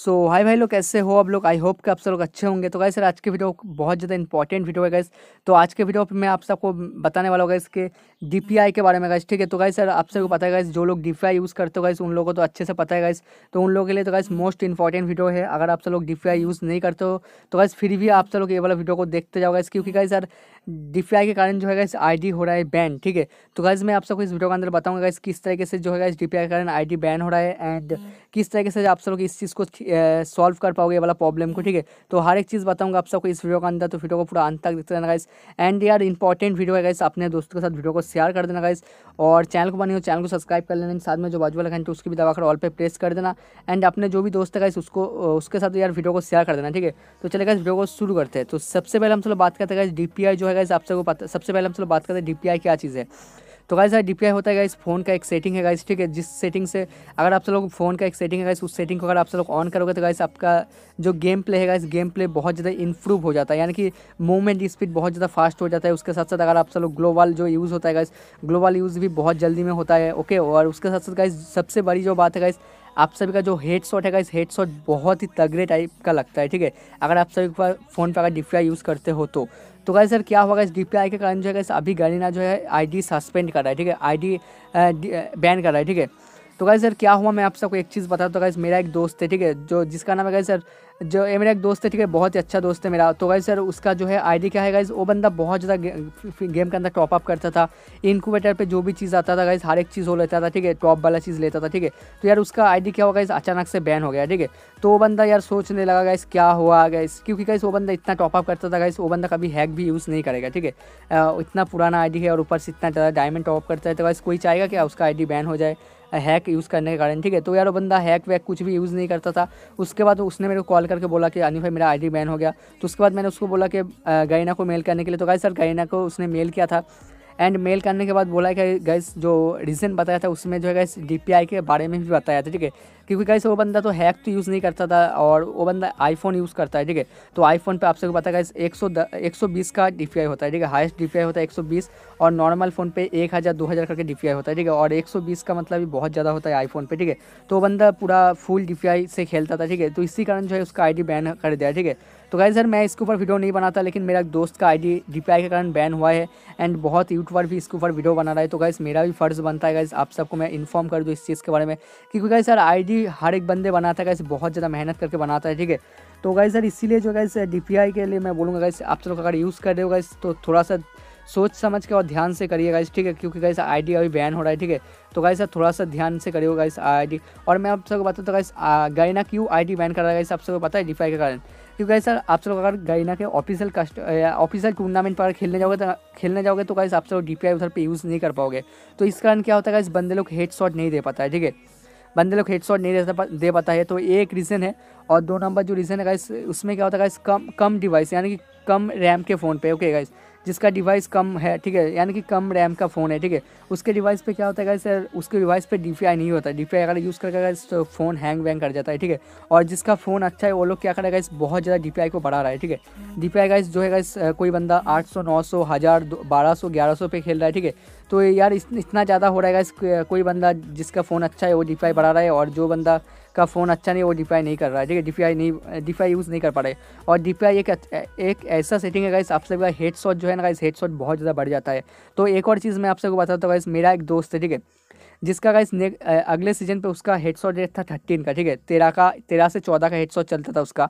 सो so, हाय भाई लोग कैसे हो आप लोग आई होप कि आप सब लोग अच्छे होंगे तो गाइस सर आज की वीडियो बहुत ज़्यादा इंपॉर्टेंट वीडियो है गाइस तो आज के वीडियो पे मैं आप सबको बताने वाला होगा इसके डीपीआई के बारे में गाइस ठीक है तो गाइस सर आप सबको पता है गाइस जो लोग डीपीआई यूज़ करते हो गाइस उन लोगों को तो अच्छे से पता है गाइस तो उन लोगों के लिए तो गाइस मोस्ट इंपॉर्टेंट वीडियो है अगर आप सब लोग डीपीआई यूज़ नहीं करते हो तो गाइस फिर भी आप सब लोग ये वाला वीडियो को देखते जाओ गाइस क्योंकि गाइस सर डीपीआई के कारण जो है गाइस डी हो रहा है बैन ठीक है तो गाइस मैं आप सबको इस वीडियो के अंदर बताऊँगा गाइस किस तरीके से जो है गाइस डीपीआई के कारण डी बैन हो रहा है एंड हम्म। किस तरीके से आप सब लोग इस चीज़ को सॉल्व कर पाओगे ये वाला प्रॉब्लम को ठीक है तो हर एक चीज़ बताऊँगा आप सबको इस वीडियो का अंदर तो वीडियो को पूरा अंत तक देखते रहना गाइस एंड यार इंपॉर्टेंट वीडियो है गाइस अपने दोस्तों के साथ वीडियो को शेयर कर देना गाइस और चैनल को बनी हो चैनल को सब्सक्राइब कर लेना साथ में जो बाजू वाला घंटे उसकी भी दबाकर कर ऑल पर प्रेस कर देना एंड अपने जो भी दोस्त है गाइस उसको उसके साथ यार वीडियो को शेयर कर देना ठीक है तो चले गाइस वीडियो को शुरू करते हैं तो सबसे पहले हम सब बात करते हैं गाइस डी जो है गाइस आप सबको पता सबसे पहले हम सब बात करते हैं डी क्या चीज़ है तो गाइस यार डीपीआई होता है गाइस फ़ोन का एक सेटिंग है गाइस ठीक है जिस सेटिंग से अगर आप सब लोग फ़ोन का एक सेटिंग है गाइस उस सेटिंग को अगर आप सब लोग ऑन करोगे तो गाइस आपका जो गेम प्ले है इस गेम प्ले बहुत ज़्यादा इंप्रूव हो जाता है यानी कि मूवमेंट स्पीड बहुत ज़्यादा फास्ट हो जाता है उसके साथ साथ अगर आप सब लोग ग्लोबल जो यूज़ होता है गाइस ग्लोबल यूज़ भी बहुत जल्दी में होता है ओके और उसके साथ साथ गाइस सबसे बड़ी जो बात है गाइस आप सभी का जो हेड शॉट है इस हेड शॉट बहुत ही तगड़े टाइप का लगता है ठीक है अगर आप सभी पर फ़ोन पर अगर डिप्लाई यूज़ करते हो तो तो गाइस सर क्या होगा इस डी के कारण जो है अभी गाड़ी ना जो है आईडी सस्पेंड कर रहा है ठीक है आईडी बैन कर रहा है ठीक है तो गाइज सर क्या हुआ मैं आप सबको एक चीज़ बता तो गाइज मेरा एक दोस्त है ठीक है जो जिसका नाम है गाइज सर जो ये मेरा एक दोस्त है ठीक है बहुत ही अच्छा दोस्त है मेरा तो गाइज सर उसका जो है आईडी क्या है गाइज वो बंदा बहुत ज़्यादा गे, गेम के अंदर टॉप अप करता था इनक्यूबेटर पे जो भी चीज़ आता था गाइज हर एक चीज़ हो लेता था ठीक है टॉप वाला चीज़ लेता था ठीक है तो यार उसका आईडी क्या हुआ गाइज अचानक से बैन हो गया ठीक है तो वो बंदा यार सोचने लगा गाइस क्या हुआ गाइस क्योंकि गाइस वो बंदा इतना टॉपअप करता था गाइस वो बंदा कभी हैक भी यूज़ नहीं करेगा ठीक है इतना पुराना आई है और ऊपर से इतना ज़्यादा डायमंड टॉप करता है तो गाइस कोई चाहेगा क्या उसका आई बैन हो जाए हैक यूज़ करने के कारण ठीक है तो यार वो बंदा हैक वैक कुछ भी यूज़ नहीं करता था उसके बाद उसने मेरे को कॉल करके बोला कि अनिफ भाई मेरा आईडी बैन हो गया तो उसके बाद मैंने उसको बोला कि गाइना को मेल करने के लिए तो गाय सर गाइना को उसने मेल किया था एंड मेल करने के बाद बोला कि गैस जो रीज़न बताया था उसमें जो है गैस डी के बारे में भी बताया था ठीक है क्योंकि गैस वो बंदा तो हैक तो यूज़ नहीं करता था और वो बंदा आईफोन यूज़ करता है ठीक है तो आईफोन पे आप सबको पता है गैस एक सौ का डी होता है ठीक है हाइस्ट डी होता है एक और नॉर्मल फ़ोन पे दो हज़ार करके डी होता है ठीक है और एक का मतलब भी बहुत ज़्यादा होता है आईफोन पर ठीक है तो बंदा पूरा फुल डी से खेलता था ठीक है तो इसी कारण जो है उसका आई बैन कर दिया ठीक है तो गाइज सर मैं इसके ऊपर वीडियो नहीं बनाता लेकिन मेरा एक दोस्त का आईडी डीपीआई के कारण बैन हुआ है एंड बहुत यूट्यूबर भी इसके ऊपर वीडियो बना रहा है तो गाइज मेरा भी फ़र्ज़ बनता है गाइज आप सबको मैं इन्फॉर्म कर दूँ इस चीज़ के बारे में क्योंकि गाइज सर आई हर एक बंदे बनाता है गाइज बहुत ज़्यादा मेहनत करके बनाता है ठीक है तो गाइज सर इसीलिए जो गाइज डी के लिए मैं बोलूँगा गाइज आप लोग अगर यूज़ कर रहे हो गाइज तो थोड़ा सा सोच समझ के और ध्यान से करिए गाइस ठीक है क्योंकि गाइस आईडी अभी बैन हो रहा है ठीक है तो गाइस थोड़ा सा ध्यान से करिए गाइस आईडी और मैं आप सबको बताता तो गाइस गाइना क्यों आईडी बैन कर रहा है गाइस आप सबको पता है डिफाई के कारण क्योंकि गाइस सर आप सब अगर गाइना के ऑफिशियल कस्ट ऑफिशियल टूर्नामेंट पर खेलने जाओगे तो खेलने जाओगे तो गाइस आप सब डी उधर पर यूज़ नहीं कर पाओगे तो इस कारण क्या होता है गाइस बंदे लोग हेड शॉट नहीं दे पाता है ठीक है बंदे लोग हेड शॉट नहीं दे दे पाता है तो एक रीज़न है और दो नंबर जो रीज़न है गाइस उसमें क्या होता है गाइस कम कम डिवाइस यानी कि कम रैम के फ़ोन पे ओके गाइस जिसका डिवाइस कम है ठीक है यानी कि कम रैम का फ़ोन है ठीक है उसके डिवाइस पे क्या होता है सर उसके डिवाइस पे डी नहीं होता डी अगर यूज़ करके अगर तो फ़ोन हैंग वैंग कर जाता है ठीक है और जिसका फ़ोन अच्छा है वो लोग क्या करेगा इस बहुत ज़्यादा डी को बढ़ा रहा है ठीक है डी पी जो है इस कोई बंदा आठ सौ नौ सौ हज़ार बारह सौ ग्यारह सौ पे खेल रहा है ठीक है तो यार इतना ज़्यादा हो रहा है कोई बंदा जिसका फ़ोन अच्छा है वो डी बढ़ा रहा है और जो बंदा का फ़ोन अच्छा नहीं वो डी नहीं कर रहा है ठीक है डी नहीं डी यूज़ नहीं कर पा रहे और डी एक एक ऐसा सेटिंग है इस आप सभी का हेड शॉट जो है ना इस हेड शॉट बहुत ज़्यादा बढ़ जाता है तो एक और चीज़ मैं आप सबको बताता हूँ इस मेरा एक दोस्त है ठीक है जिसका गाइस अगले सीजन पे उसका हेड शॉट रेट था थर्टीन का ठीक है तेरह का तेरह से चौदह का हेड शॉट चलता था उसका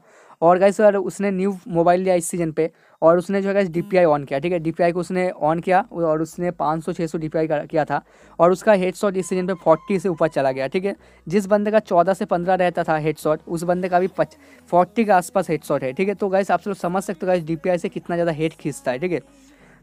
और गाइस उसने न्यू मोबाइल लिया इस सीजन पे और उसने जो है डी पी ऑन किया ठीक है डी को उसने ऑन किया और उसने पाँच सौ छः सौ किया था और उसका हेड शॉट इस सीजन पर फोर्टी से ऊपर चला गया ठीक है जिस बंदे का चौदह से पंद्रह रहता था हेड शॉट उस बंदे का भी पच फोर्टी के आसपास हेड शॉट है ठीक है तो गैस आप लोग समझ सकते हो गैस डी से कितना ज़्यादा हेड खींचता है ठीक है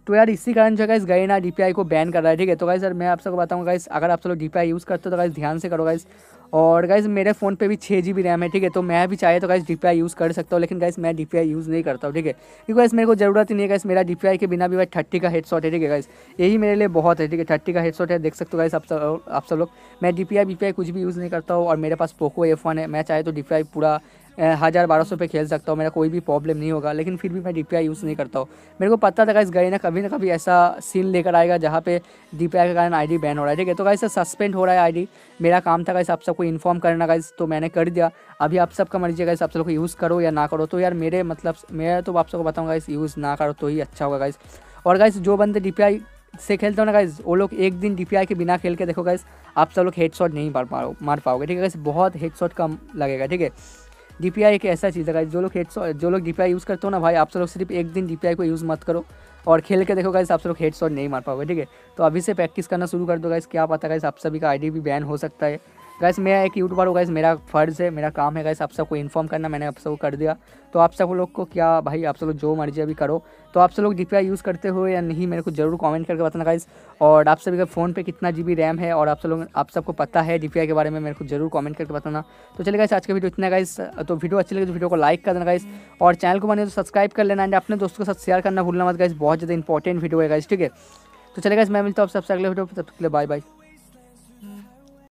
तो यार इसी कारण जो है इस गए ना डी को बैन कर रहा है ठीक है तो गाइस सर मैं आप सबको बताऊँगा इस अगर आप सब लोग डी यूज़ करते हो तो गाइस ध्यान से करो गाइस और गाइज़ मेरे फ़ोन पे भी छः जी बी रैम है ठीक है तो मैं भी चाहे तो गाइज़ डी यूज़ कर सकता हूँ लेकिन गाइज़ मैं डी यूज़ नहीं करता हूँ ठीक है क्योंकि गाइज़ मेरे को ज़रूरत ही नहीं है गाइस मेरा डी के बिना भी भाई थर्टी का हेड है ठीक है गाइज़ यही मेरे लिए बहुत है ठीक है थर्टी का हेड है देख सकते हो गाइस आप सब लोग मैं डी पी कुछ भी यूज़ नहीं करता हूँ और मेरे पास पोको एफ है मैं चाहे तो डी पूरा हज़ार बारह सौ पे खेल सकता हूँ मेरा कोई भी प्रॉब्लम नहीं होगा लेकिन फिर भी मैं डी यूज़ नहीं करता हूँ मेरे को पता था इस गए ना कभी ना कभी ऐसा सीन लेकर आएगा जहाँ पे डी के कारण आई बैन हो रहा है ठीक है तो गाइस सस्पेंड हो रहा है आई मेरा काम था गाइस आप सबको इन्फॉर्म करना का तो मैंने कर दिया अभी आप सबका मर्जी गाइस आप सबको यूज़ करो या ना करो तो यार मेरे मतलब मैं तो आप सबको बताऊँगा इस यूज़ ना करो तो ही अच्छा होगा गाइस और गाइस जो बंदे डी से खेलते हो ना गाइज वो लोग एक दिन डी के बिना खेल के देखो गाइज आप सब लोग हेड शॉट नहीं मार मार पाओगे ठीक है गाइस बहुत हेड शॉट कम लगेगा ठीक है डी एक ऐसा चीज़ है जो लोग हेड जो लोग डी यूज़ करते हो ना भाई आप सब लोग सिर्फ एक दिन डी को यूज़ मत करो और खेल के देखो गाइस आप सब लोग हेड नहीं मार पाओगे ठीक है तो अभी से प्रैक्टिस करना शुरू कर दो गाइस क्या पता गाइस आप सभी का आईडी भी बैन हो सकता है गैस मैं एक यूट्यूबर हूँ गैस मेरा फ़र्ज़ है मेरा काम है गैस आप सबको इन्फॉर्म करना मैंने आप सबको कर दिया तो आप सब लोग को क्या भाई आप सब लोग जो मर्जी अभी करो तो आप सब लोग जी यूज़ करते हो या नहीं मेरे को ज़रूर कमेंट करके बताना गाइस और आप सभी का फ़ोन पे कितना जी रैम है और आप सब लोग आप सबको पता है जी के बारे में मेरे को जरूर कमेंट करके बताना तो चलिए गाइस आज का वीडियो इतना गाइस तो वीडियो अच्छी लगे तो वीडियो को लाइक कर देना गाइस और चैनल को बने तो सब्सक्राइब कर लेना एंड अपने दोस्तों के साथ शेयर करना भूलना मत गाइस बहुत ज़्यादा इंपॉर्टेंट वीडियो है गाइस ठीक है तो चले गाइस मैं मिलता हूँ सबसे अगले वीडियो तब तक बाय बाय